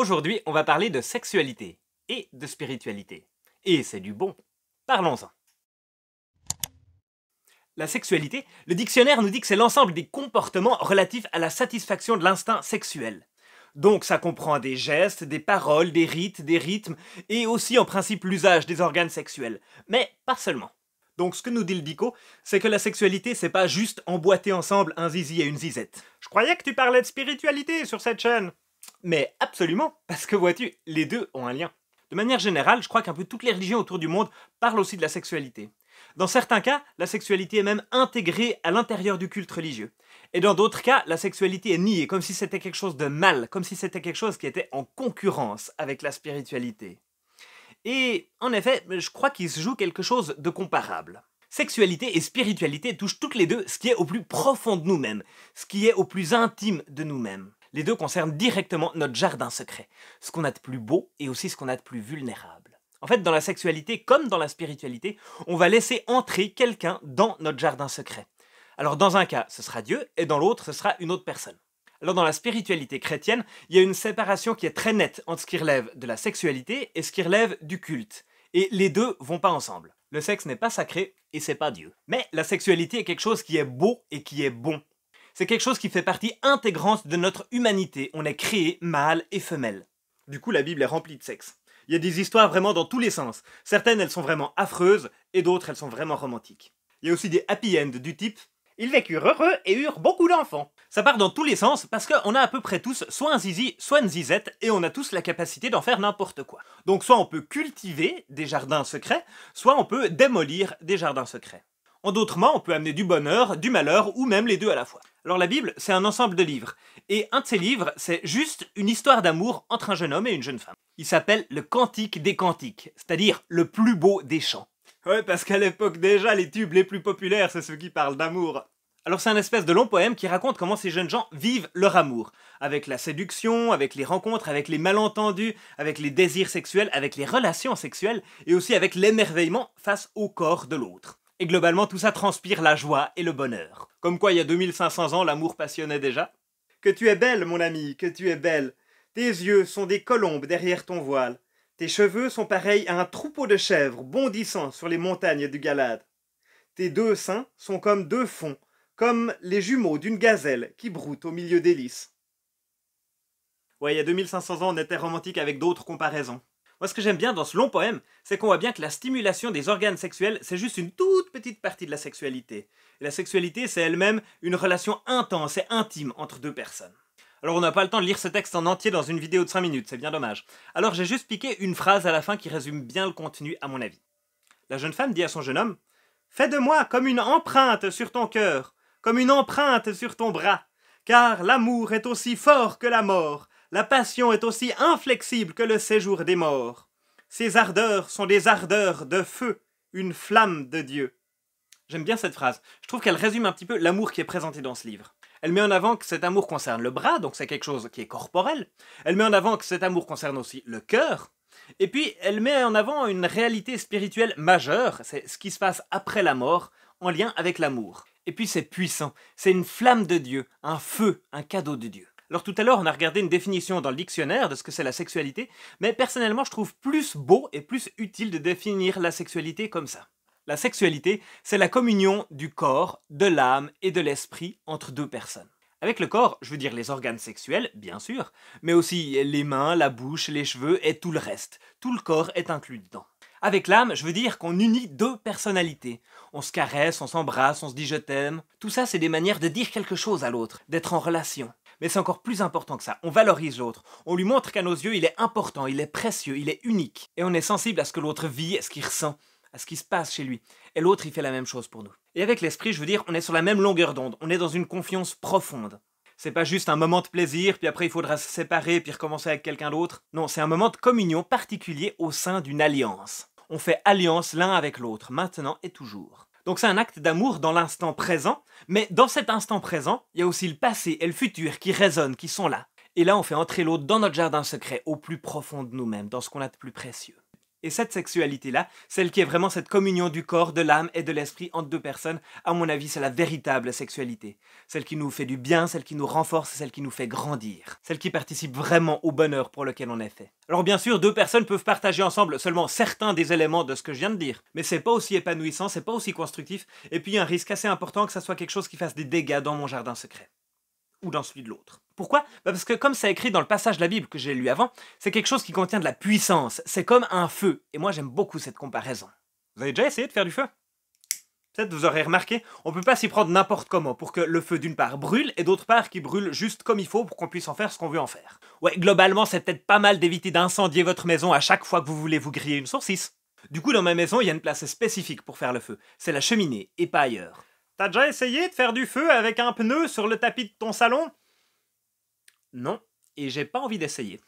Aujourd'hui, on va parler de sexualité et de spiritualité. Et c'est du bon. Parlons-en. La sexualité, le dictionnaire nous dit que c'est l'ensemble des comportements relatifs à la satisfaction de l'instinct sexuel. Donc ça comprend des gestes, des paroles, des rites, des rythmes, et aussi en principe l'usage des organes sexuels. Mais pas seulement. Donc ce que nous dit le dico, c'est que la sexualité, c'est pas juste emboîter ensemble un zizi et une zizette. Je croyais que tu parlais de spiritualité sur cette chaîne. Mais absolument, parce que vois-tu, les deux ont un lien. De manière générale, je crois qu'un peu toutes les religions autour du monde parlent aussi de la sexualité. Dans certains cas, la sexualité est même intégrée à l'intérieur du culte religieux. Et dans d'autres cas, la sexualité est niée, comme si c'était quelque chose de mal, comme si c'était quelque chose qui était en concurrence avec la spiritualité. Et en effet, je crois qu'il se joue quelque chose de comparable. Sexualité et spiritualité touchent toutes les deux ce qui est au plus profond de nous-mêmes, ce qui est au plus intime de nous-mêmes. Les deux concernent directement notre jardin secret, ce qu'on a de plus beau et aussi ce qu'on a de plus vulnérable. En fait, dans la sexualité comme dans la spiritualité, on va laisser entrer quelqu'un dans notre jardin secret. Alors dans un cas, ce sera Dieu, et dans l'autre, ce sera une autre personne. Alors dans la spiritualité chrétienne, il y a une séparation qui est très nette entre ce qui relève de la sexualité et ce qui relève du culte. Et les deux vont pas ensemble. Le sexe n'est pas sacré et c'est pas Dieu. Mais la sexualité est quelque chose qui est beau et qui est bon. C'est quelque chose qui fait partie intégrante de notre humanité. On est créé mâle et femelle. Du coup, la Bible est remplie de sexe. Il y a des histoires vraiment dans tous les sens. Certaines, elles sont vraiment affreuses, et d'autres, elles sont vraiment romantiques. Il y a aussi des happy ends du type Ils vécurent heureux et eurent beaucoup d'enfants. Ça part dans tous les sens parce qu'on a à peu près tous soit un zizi, soit une zizette, et on a tous la capacité d'en faire n'importe quoi. Donc soit on peut cultiver des jardins secrets, soit on peut démolir des jardins secrets. En d'autres mots, on peut amener du bonheur, du malheur, ou même les deux à la fois. Alors la Bible, c'est un ensemble de livres. Et un de ces livres, c'est juste une histoire d'amour entre un jeune homme et une jeune femme. Il s'appelle le Cantique des Cantiques, c'est-à-dire le plus beau des chants. Ouais, parce qu'à l'époque déjà, les tubes les plus populaires, c'est ceux qui parlent d'amour. Alors c'est un espèce de long poème qui raconte comment ces jeunes gens vivent leur amour, avec la séduction, avec les rencontres, avec les malentendus, avec les désirs sexuels, avec les relations sexuelles, et aussi avec l'émerveillement face au corps de l'autre. Et globalement, tout ça transpire la joie et le bonheur. Comme quoi, il y a 2500 ans, l'amour passionnait déjà. Que tu es belle, mon ami, que tu es belle. Tes yeux sont des colombes derrière ton voile. Tes cheveux sont pareils à un troupeau de chèvres bondissant sur les montagnes du Galade. Tes deux seins sont comme deux fonds, comme les jumeaux d'une gazelle qui broute au milieu des lys. Ouais, il y a 2500 ans, on était romantique avec d'autres comparaisons. Moi, ce que j'aime bien dans ce long poème, c'est qu'on voit bien que la stimulation des organes sexuels, c'est juste une toute petite partie de la sexualité. la sexualité, c'est elle-même une relation intense et intime entre deux personnes. Alors on n'a pas le temps de lire ce texte en entier dans une vidéo de 5 minutes, c'est bien dommage. Alors j'ai juste piqué une phrase à la fin qui résume bien le contenu à mon avis. La jeune femme dit à son jeune homme Fais de moi comme une empreinte sur ton cœur, comme une empreinte sur ton bras, car l'amour est aussi fort que la mort, la passion est aussi inflexible que le séjour des morts. Ses ardeurs sont des ardeurs de feu, une flamme de Dieu. J'aime bien cette phrase. Je trouve qu'elle résume un petit peu l'amour qui est présenté dans ce livre. Elle met en avant que cet amour concerne le bras, donc c'est quelque chose qui est corporel. Elle met en avant que cet amour concerne aussi le cœur. Et puis, elle met en avant une réalité spirituelle majeure, c'est ce qui se passe après la mort, en lien avec l'amour. Et puis, c'est puissant, c'est une flamme de Dieu, un feu, un cadeau de Dieu. Alors tout à l'heure, on a regardé une définition dans le dictionnaire de ce que c'est la sexualité, mais personnellement, je trouve plus beau et plus utile de définir la sexualité comme ça. La sexualité, c'est la communion du corps, de l'âme et de l'esprit entre deux personnes. Avec le corps, je veux dire les organes sexuels, bien sûr, mais aussi les mains, la bouche, les cheveux et tout le reste. Tout le corps est inclus dedans. Avec l'âme, je veux dire qu'on unit deux personnalités. On se caresse, on s'embrasse, on se dit je t'aime. Tout ça, c'est des manières de dire quelque chose à l'autre, d'être en relation. Mais c'est encore plus important que ça, on valorise l'autre, on lui montre qu'à nos yeux il est important, il est précieux, il est unique. Et on est sensible à ce que l'autre vit, à ce qu'il ressent, à ce qui se passe chez lui. Et l'autre il fait la même chose pour nous. Et avec l'esprit, je veux dire, on est sur la même longueur d'onde, on est dans une confiance profonde. C'est pas juste un moment de plaisir, puis après il faudra se séparer, puis recommencer avec quelqu'un d'autre. Non, c'est un moment de communion particulier au sein d'une alliance. On fait alliance l'un avec l'autre, maintenant et toujours. Donc c'est un acte d'amour dans l'instant présent, mais dans cet instant présent, il y a aussi le passé et le futur qui résonnent, qui sont là. Et là, on fait entrer l'autre dans notre jardin secret, au plus profond de nous-mêmes, dans ce qu'on a de plus précieux. Et cette sexualité-là, celle qui est vraiment cette communion du corps, de l'âme et de l'esprit entre deux personnes, à mon avis, c'est la véritable sexualité. Celle qui nous fait du bien, celle qui nous renforce, celle qui nous fait grandir. Celle qui participe vraiment au bonheur pour lequel on est fait. Alors bien sûr, deux personnes peuvent partager ensemble seulement certains des éléments de ce que je viens de dire, mais c'est pas aussi épanouissant, c'est pas aussi constructif, et puis il y a un risque assez important que ça soit quelque chose qui fasse des dégâts dans mon jardin secret ou dans celui de l'autre. Pourquoi bah Parce que comme ça écrit dans le passage de la Bible que j'ai lu avant, c'est quelque chose qui contient de la puissance, c'est comme un feu, et moi j'aime beaucoup cette comparaison. Vous avez déjà essayé de faire du feu Peut-être vous aurez remarqué, on peut pas s'y prendre n'importe comment pour que le feu d'une part brûle et d'autre part qu'il brûle juste comme il faut pour qu'on puisse en faire ce qu'on veut en faire. Ouais, globalement c'est peut-être pas mal d'éviter d'incendier votre maison à chaque fois que vous voulez vous griller une saucisse. Du coup, dans ma maison, il y a une place spécifique pour faire le feu. C'est la cheminée et pas ailleurs. T'as déjà essayé de faire du feu avec un pneu sur le tapis de ton salon Non, et j'ai pas envie d'essayer.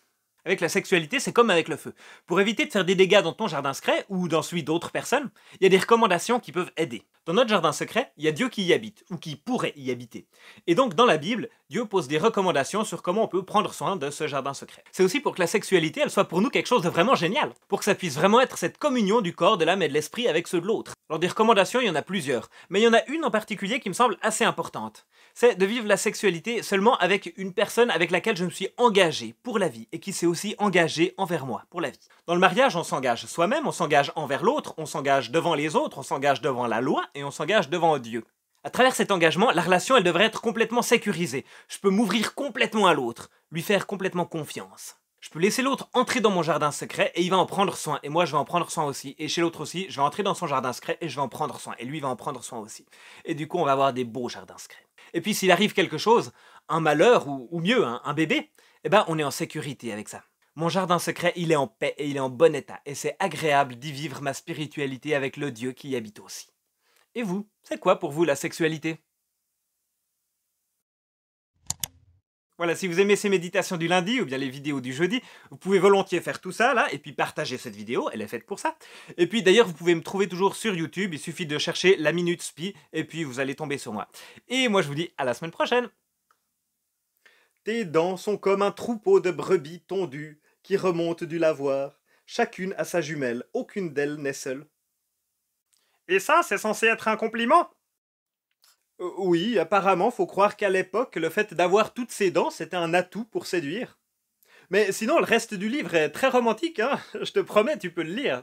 Avec la sexualité, c'est comme avec le feu. Pour éviter de faire des dégâts dans ton jardin secret ou dans celui d'autres personnes, il y a des recommandations qui peuvent aider. Dans notre jardin secret, il y a Dieu qui y habite, ou qui pourrait y habiter. Et donc, dans la Bible, Dieu pose des recommandations sur comment on peut prendre soin de ce jardin secret. C'est aussi pour que la sexualité, elle soit pour nous quelque chose de vraiment génial, pour que ça puisse vraiment être cette communion du corps, de l'âme et de l'esprit avec ceux de l'autre. Alors, des recommandations, il y en a plusieurs, mais il y en a une en particulier qui me semble assez importante. C'est de vivre la sexualité seulement avec une personne avec laquelle je me suis engagé pour la vie, et qui s'est aussi engagée envers moi pour la vie. Dans le mariage, on s'engage soi-même, on s'engage envers l'autre, on s'engage devant les autres, on s'engage devant la loi, et on s'engage devant Dieu. À travers cet engagement, la relation, elle devrait être complètement sécurisée. Je peux m'ouvrir complètement à l'autre, lui faire complètement confiance. Je peux laisser l'autre entrer dans mon jardin secret et il va en prendre soin. Et moi, je vais en prendre soin aussi. Et chez l'autre aussi, je vais entrer dans son jardin secret et je vais en prendre soin. Et lui va en prendre soin aussi. Et du coup, on va avoir des beaux jardins secrets. Et puis, s'il arrive quelque chose, un malheur ou, mieux, hein, un bébé, eh ben, on est en sécurité avec ça. Mon jardin secret, il est en paix et il est en bon état. Et c'est agréable d'y vivre ma spiritualité avec le Dieu qui y habite aussi. Et vous, c'est quoi pour vous la sexualité Voilà, si vous aimez ces méditations du lundi ou bien les vidéos du jeudi, vous pouvez volontiers faire tout ça là et puis partager cette vidéo, elle est faite pour ça. Et puis d'ailleurs, vous pouvez me trouver toujours sur YouTube, il suffit de chercher la minute spi et puis vous allez tomber sur moi. Et moi je vous dis à la semaine prochaine. Tes dents sont comme un troupeau de brebis tondues qui remontent du lavoir. Chacune a sa jumelle, aucune d'elles n'est seule. Et ça, c'est censé être un compliment euh, Oui, apparemment, faut croire qu'à l'époque, le fait d'avoir toutes ses dents, c'était un atout pour séduire. Mais sinon, le reste du livre est très romantique, hein Je te promets, tu peux le lire.